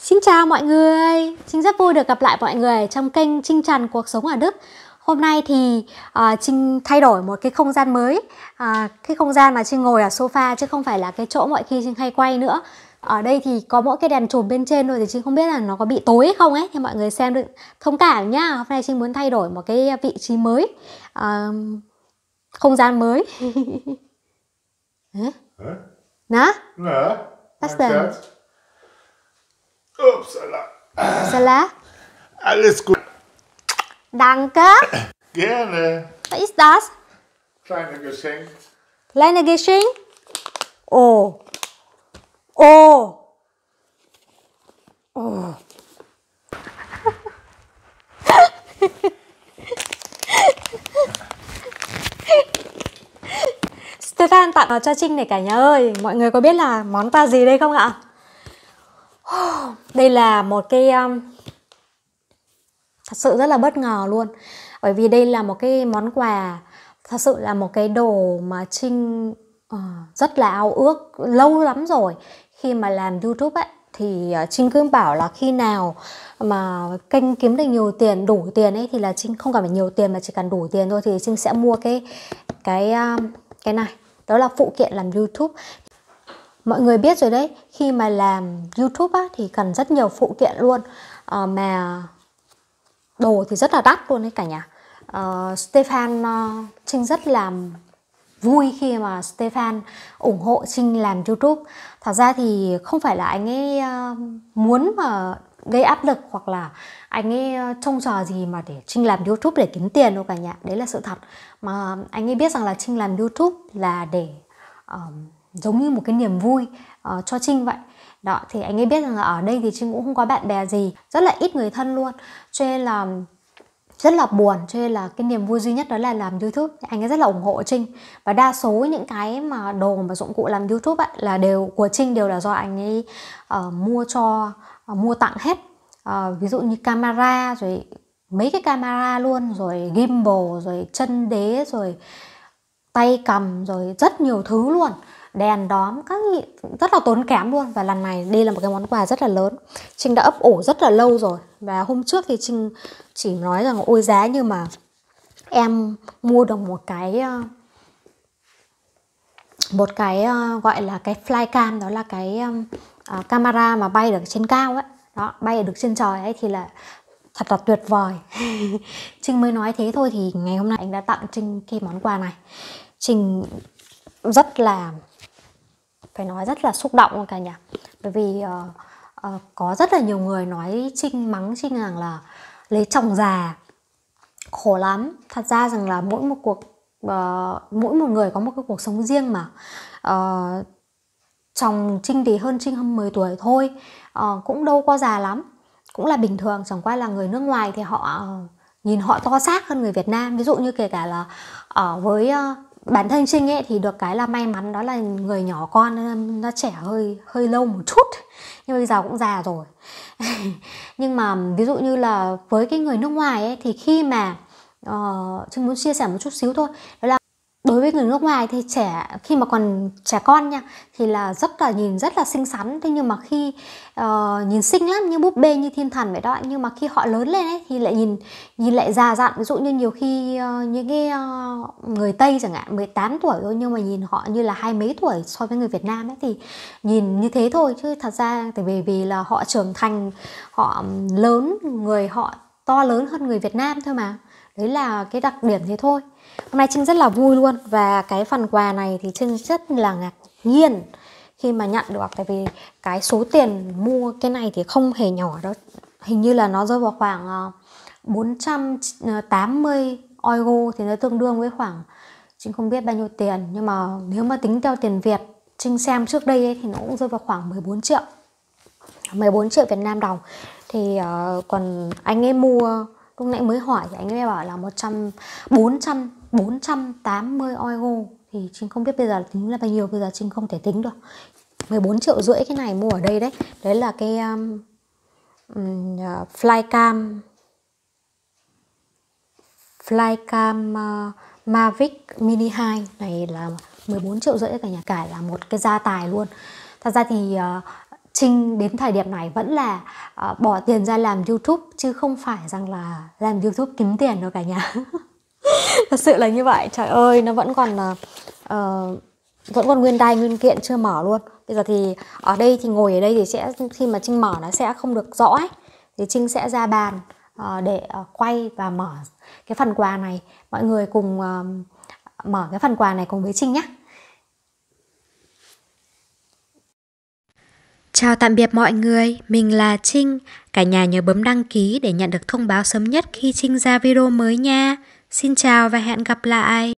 Xin chào mọi người, Trinh rất vui được gặp lại mọi người trong kênh Trinh Trần Cuộc Sống ở Đức Hôm nay thì uh, Trinh thay đổi một cái không gian mới uh, Cái không gian mà Trinh ngồi ở sofa chứ không phải là cái chỗ mọi khi Trinh hay quay nữa Ở đây thì có mỗi cái đèn chùm bên trên rồi thì Trinh không biết là nó có bị tối hay không ấy Thì mọi người xem được thông cảm nhá Hôm nay Trinh muốn thay đổi một cái vị trí mới uh, Không gian mới Hả? Hả? Hả? Hả? Hả? Uppsala. Uppsala. Alles gut. Danke. Gerne. Was ist das? Kleine Geschenk. Kleine Geschenk? Oh. Oh. Oh. Stefan tặng cho Trinh này cả nhà ơi Mọi người có biết là món quà gì đây không ạ? đây là một cái um, thật sự rất là bất ngờ luôn bởi vì đây là một cái món quà thật sự là một cái đồ mà trinh uh, rất là ao ước lâu lắm rồi khi mà làm youtube ấy thì ờ, trinh cứ bảo là khi nào mà kênh kiếm được nhiều tiền đủ tiền ấy thì là trinh không cần phải nhiều tiền mà chỉ cần đủ tiền thôi thì trinh sẽ mua cái cái um, cái này đó là phụ kiện làm youtube mọi người biết rồi đấy khi mà làm youtube á, thì cần rất nhiều phụ kiện luôn à, mà đồ thì rất là đắt luôn đấy cả nhà à, stefan uh, trinh rất là vui khi mà stefan ủng hộ trinh làm youtube thật ra thì không phải là anh ấy uh, muốn mà gây áp lực hoặc là anh ấy trông chờ gì mà để Trinh làm YouTube để kiếm tiền đâu cả nhà. Đấy là sự thật. Mà anh ấy biết rằng là Trinh làm YouTube là để um, giống như một cái niềm vui uh, cho Trinh vậy đó thì anh ấy biết rằng là ở đây thì Trinh cũng không có bạn bè gì rất là ít người thân luôn cho nên là rất là buồn cho nên là cái niềm vui duy nhất đó là làm youtube anh ấy rất là ủng hộ trinh và đa số những cái mà đồ mà dụng cụ làm youtube ấy, là đều của trinh đều là do anh ấy uh, mua cho uh, mua tặng hết uh, ví dụ như camera rồi mấy cái camera luôn rồi gimbal rồi chân đế rồi tay cầm rồi rất nhiều thứ luôn đèn đóm các nghị rất là tốn kém luôn và lần này đây là một cái món quà rất là lớn trinh đã ấp ủ rất là lâu rồi và hôm trước thì trinh chỉ nói rằng ôi giá nhưng mà em mua được một cái ờ, một cái ờ, gọi là cái flycam đó là cái ờ, camera mà bay được trên cao ấy đó bay được trên trời ấy thì là thật là tuyệt vời trinh mới nói thế thôi thì ngày hôm nay anh đã tặng trinh cái món quà này Trình rất là phải nói rất là xúc động luôn cả nhà bởi vì uh, uh, có rất là nhiều người nói trinh mắng trinh rằng là lấy chồng già khổ lắm thật ra rằng là mỗi một cuộc uh, mỗi một người có một cái cuộc sống riêng mà uh, chồng trinh thì hơn trinh hơn 10 tuổi thôi uh, cũng đâu có già lắm cũng là bình thường chẳng qua là người nước ngoài thì họ uh, nhìn họ to xác hơn người Việt Nam ví dụ như kể cả là ở với uh, bản thân trinh ấy thì được cái là may mắn đó là người nhỏ con nó trẻ hơi hơi lâu một chút nhưng bây giờ cũng già rồi nhưng mà ví dụ như là với cái người nước ngoài ấy thì khi mà uh, trinh muốn chia sẻ một chút xíu thôi đó là đối với người nước ngoài thì trẻ khi mà còn trẻ con nha thì là rất là nhìn rất là xinh xắn thế nhưng mà khi uh, nhìn xinh lắm như búp bê như thiên thần vậy đó nhưng mà khi họ lớn lên ấy, thì lại nhìn nhìn lại già dặn ví dụ như nhiều khi uh, những cái uh, người tây chẳng hạn 18 tuổi thôi nhưng mà nhìn họ như là hai mấy tuổi so với người Việt Nam ấy thì nhìn như thế thôi chứ thật ra tại vì vì là họ trưởng thành họ lớn người họ to lớn hơn người Việt Nam thôi mà đấy là cái đặc điểm thế thôi hôm nay trinh rất là vui luôn và cái phần quà này thì trinh rất là ngạc nhiên khi mà nhận được tại vì cái số tiền mua cái này thì không hề nhỏ đâu hình như là nó rơi vào khoảng 480 ờ, euro thì nó tương đương với khoảng Trinh không biết bao nhiêu tiền nhưng mà nếu mà tính theo tiền Việt Trinh xem trước đây ấy, thì nó cũng rơi vào khoảng 14 triệu 14 triệu Việt Nam đồng thì uh, còn anh ấy mua lúc nãy mới hỏi thì anh ấy bảo là 100 400 480 euro thì Trinh không biết bây giờ tính là bao nhiêu bây giờ Trinh không thể tính được 14 triệu rưỡi cái này mua ở đây đấy đấy là cái um, uh, flycam flycam uh, Mavic Mini 2 này là 14 triệu rưỡi cả nhà cải là một cái gia tài luôn thật ra thì uh, Trinh đến thời điểm này vẫn là uh, bỏ tiền ra làm YouTube chứ không phải rằng là làm YouTube kiếm tiền đâu cả nhà. Thật sự là như vậy. Trời ơi, nó vẫn còn uh, vẫn còn nguyên đai nguyên kiện chưa mở luôn. Bây giờ thì ở đây thì ngồi ở đây thì sẽ khi mà Trinh mở nó sẽ không được rõ ấy. Thì Trinh sẽ ra bàn uh, để uh, quay và mở cái phần quà này. Mọi người cùng uh, mở cái phần quà này cùng với Trinh nhé. Chào tạm biệt mọi người, mình là Trinh. Cả nhà nhớ bấm đăng ký để nhận được thông báo sớm nhất khi Trinh ra video mới nha. Xin chào và hẹn gặp lại.